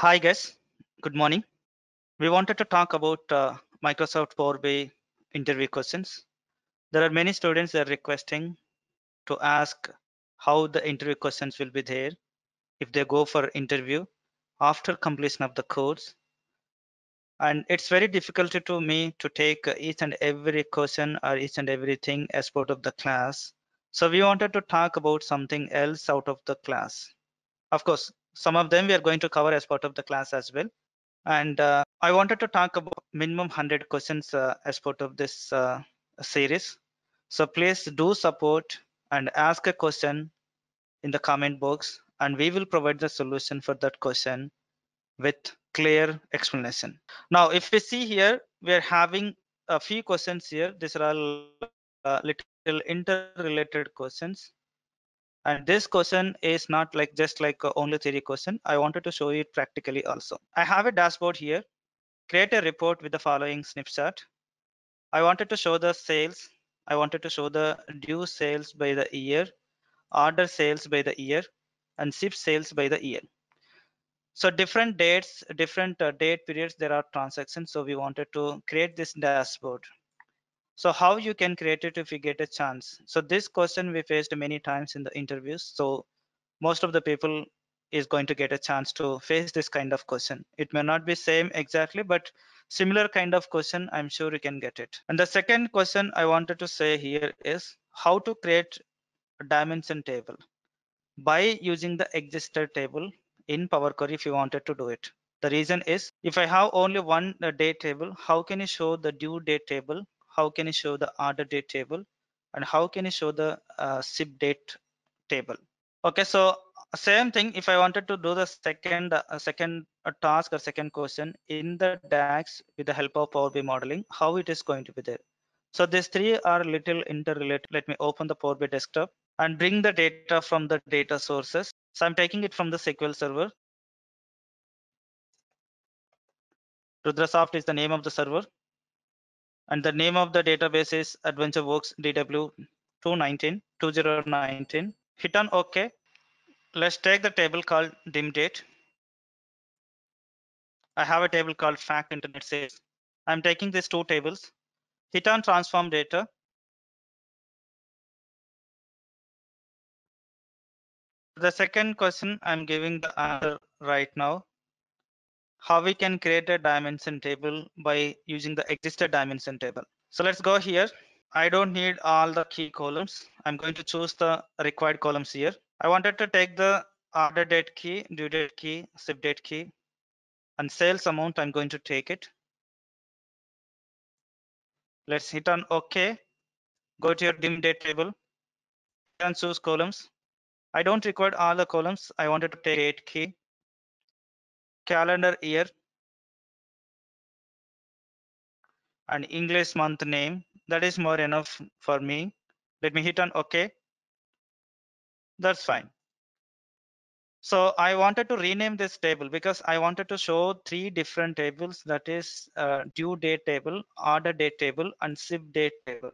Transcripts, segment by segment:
Hi guys, good morning. We wanted to talk about uh, Microsoft Power BI interview questions. There are many students that are requesting to ask how the interview questions will be there if they go for interview after completion of the course. And it's very difficult to me to take each and every question or each and everything as part of the class. So we wanted to talk about something else out of the class. Of course, some of them we are going to cover as part of the class as well and uh, i wanted to talk about minimum 100 questions uh, as part of this uh, series so please do support and ask a question in the comment box and we will provide the solution for that question with clear explanation now if we see here we are having a few questions here these are all uh, little interrelated questions and this question is not like just like uh, only theory question i wanted to show it practically also i have a dashboard here create a report with the following snapshot i wanted to show the sales i wanted to show the due sales by the year order sales by the year and ship sales by the year so different dates different uh, date periods there are transactions so we wanted to create this dashboard so how you can create it if you get a chance? So this question we faced many times in the interviews. So most of the people is going to get a chance to face this kind of question. It may not be same exactly, but similar kind of question, I'm sure you can get it. And the second question I wanted to say here is how to create a dimension table by using the existing table in Power Query if you wanted to do it. The reason is if I have only one uh, date table, how can you show the due date table how can you show the order date table and how can you show the uh, ship date table okay so same thing if i wanted to do the second uh, second uh, task or second question in the dax with the help of power bi modeling how it is going to be there so these three are little interrelated let me open the power bi desktop and bring the data from the data sources so i'm taking it from the sql server rudrasoft is the name of the server and the name of the database is AdventureWorks DW 219 2019. Hit on OK. Let's take the table called dim date. I have a table called fact internet sales. I'm taking these two tables. Hit on transform data. The second question I'm giving the answer right now how we can create a dimension table by using the existing dimension table. So let's go here. I don't need all the key columns. I'm going to choose the required columns here. I wanted to take the order date key, due date key, ship date key, and sales amount. I'm going to take it. Let's hit on OK. Go to your dim date table and choose columns. I don't require all the columns. I wanted to take date key, calendar year and English month name. That is more enough for me. Let me hit on OK. That's fine. So I wanted to rename this table because I wanted to show three different tables that is uh, due date table, order date table and SIP date table.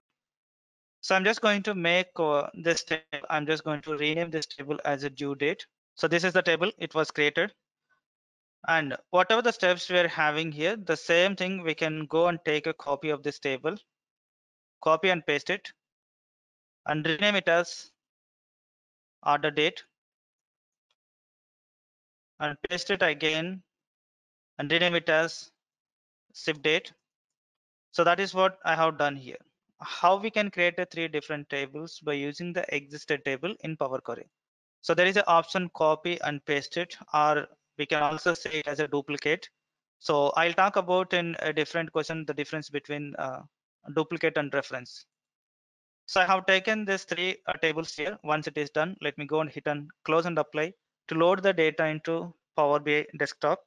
So I'm just going to make uh, this table. I'm just going to rename this table as a due date. So this is the table it was created. And whatever the steps we're having here, the same thing, we can go and take a copy of this table, copy and paste it, and rename it as order date, and paste it again, and rename it as ship date. So that is what I have done here. How we can create a three different tables by using the existing table in Power Query. So there is an option copy and paste it or we can also say it as a duplicate so i'll talk about in a different question the difference between uh, duplicate and reference so i have taken these three uh, tables here once it is done let me go and hit and close and apply to load the data into power bi desktop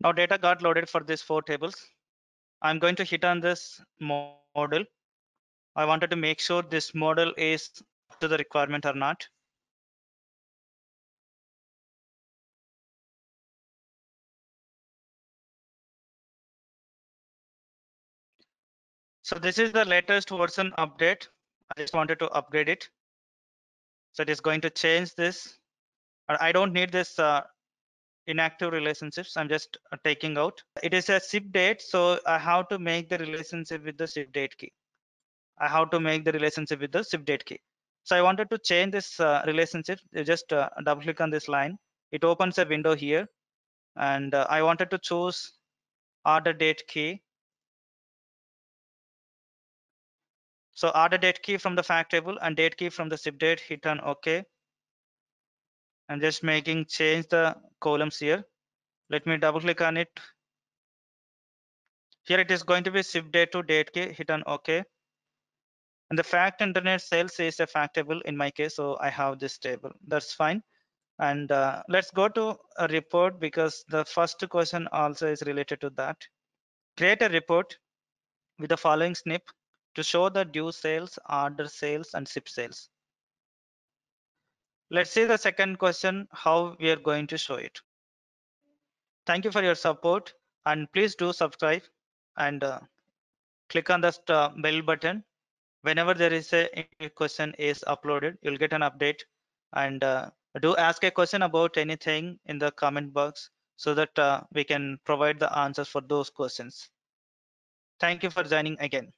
Now data got loaded for these four tables. I'm going to hit on this model. I wanted to make sure this model is to the requirement or not. So this is the latest version update. I just wanted to upgrade it. So it is going to change this. I don't need this uh, inactive relationships i'm just uh, taking out it is a sip date so i have to make the relationship with the sip date key i have to make the relationship with the sip date key so i wanted to change this uh, relationship you just uh, double click on this line it opens a window here and uh, i wanted to choose order date key so order date key from the fact table and date key from the sip date hit on okay I'm just making change the columns here. Let me double click on it. Here it is going to be ship date to date key, hit on OK. And the fact internet sales is a fact table in my case, so I have this table. That's fine. And uh, let's go to a report because the first question also is related to that. Create a report with the following snip to show the due sales, order sales, and ship sales. Let's see the second question, how we are going to show it. Thank you for your support and please do subscribe and uh, click on the uh, bell button. Whenever there is a question is uploaded, you'll get an update and uh, do ask a question about anything in the comment box so that uh, we can provide the answers for those questions. Thank you for joining again.